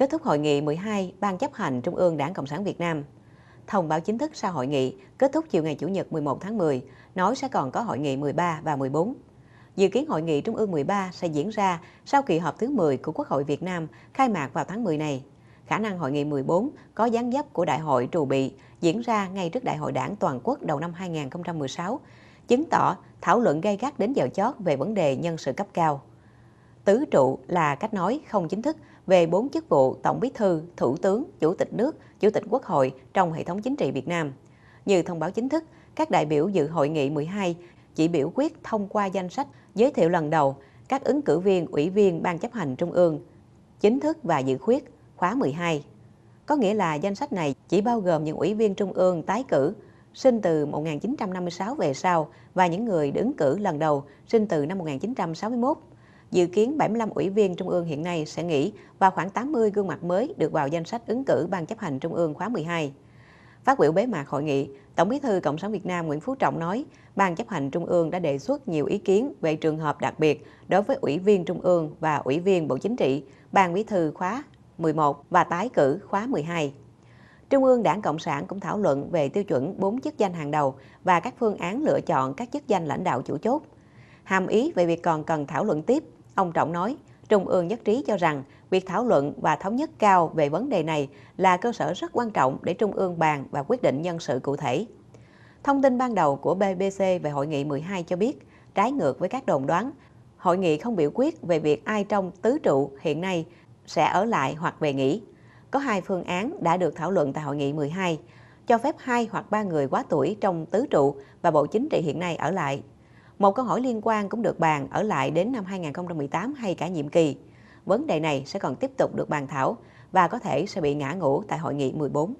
kết thúc hội nghị 12 Ban chấp hành Trung ương Đảng Cộng sản Việt Nam. Thông báo chính thức sau hội nghị kết thúc chiều ngày Chủ nhật 11 tháng 10, nói sẽ còn có hội nghị 13 và 14. Dự kiến hội nghị Trung ương 13 sẽ diễn ra sau kỳ họp thứ 10 của Quốc hội Việt Nam khai mạc vào tháng 10 này. Khả năng hội nghị 14 có gián dấp của Đại hội Trù Bị diễn ra ngay trước Đại hội Đảng Toàn quốc đầu năm 2016, chứng tỏ thảo luận gay gắt đến giờ chót về vấn đề nhân sự cấp cao. Tứ trụ là cách nói không chính thức về bốn chức vụ Tổng Bí thư, Thủ tướng, Chủ tịch nước, Chủ tịch Quốc hội trong hệ thống chính trị Việt Nam. Như thông báo chính thức, các đại biểu dự hội nghị 12 chỉ biểu quyết thông qua danh sách giới thiệu lần đầu các ứng cử viên ủy viên Ban chấp hành Trung ương, chính thức và dự khuyết khóa 12. Có nghĩa là danh sách này chỉ bao gồm những ủy viên Trung ương tái cử sinh từ 1956 về sau và những người đứng cử lần đầu sinh từ năm 1961. Dự kiến 75 ủy viên Trung ương hiện nay sẽ nghỉ và khoảng 80 gương mặt mới được vào danh sách ứng cử Ban chấp hành Trung ương khóa 12. Phát biểu bế mạc hội nghị, Tổng bí thư Cộng sản Việt Nam Nguyễn Phú Trọng nói, Ban chấp hành Trung ương đã đề xuất nhiều ý kiến về trường hợp đặc biệt đối với Ủy viên Trung ương và Ủy viên Bộ Chính trị, Ban bí thư khóa 11 và tái cử khóa 12. Trung ương Đảng Cộng sản cũng thảo luận về tiêu chuẩn 4 chức danh hàng đầu và các phương án lựa chọn các chức danh lãnh đạo chủ chốt. Hàm ý về việc còn cần thảo luận tiếp Ông Trọng nói, Trung ương nhất trí cho rằng việc thảo luận và thống nhất cao về vấn đề này là cơ sở rất quan trọng để Trung ương bàn và quyết định nhân sự cụ thể. Thông tin ban đầu của BBC về hội nghị 12 cho biết, trái ngược với các đồn đoán, hội nghị không biểu quyết về việc ai trong tứ trụ hiện nay sẽ ở lại hoặc về nghỉ. Có hai phương án đã được thảo luận tại hội nghị 12, cho phép hai hoặc ba người quá tuổi trong tứ trụ và Bộ Chính trị hiện nay ở lại một câu hỏi liên quan cũng được bàn ở lại đến năm 2018 hay cả nhiệm kỳ. Vấn đề này sẽ còn tiếp tục được bàn thảo và có thể sẽ bị ngã ngũ tại hội nghị 14.